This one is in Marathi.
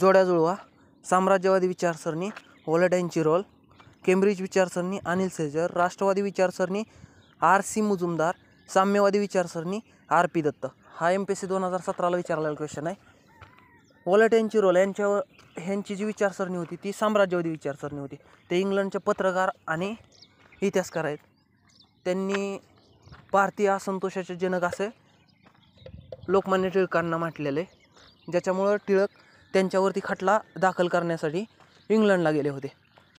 जोड्या जुळवा साम्राज्यवादी विचारसरणी यांची रोल केम्ब्रिज विचारसरणी अनिल सेजर राष्ट्रवादी विचारसरणी आर सी मुजुमदार साम्यवादी विचारसरणी आर पी दत्त हा एम पी एस सी दोन हजार सतराला विचारलेला क्वेश्चन आहे वलट यांची रोल यांच्यावर ह्यांची जी विचारसरणी होती ती साम्राज्यवादी विचारसरणी होती ते इंग्लंडचे पत्रकार आणि इतिहासकार आहेत त्यांनी भारतीय असंतोषाचे जनक असे लोकमान्य टिळकांना म्हटलेले ज्याच्यामुळं टिळक त्यांच्यावरती खटला दाखल करण्यासाठी इंग्लंडला गेले होते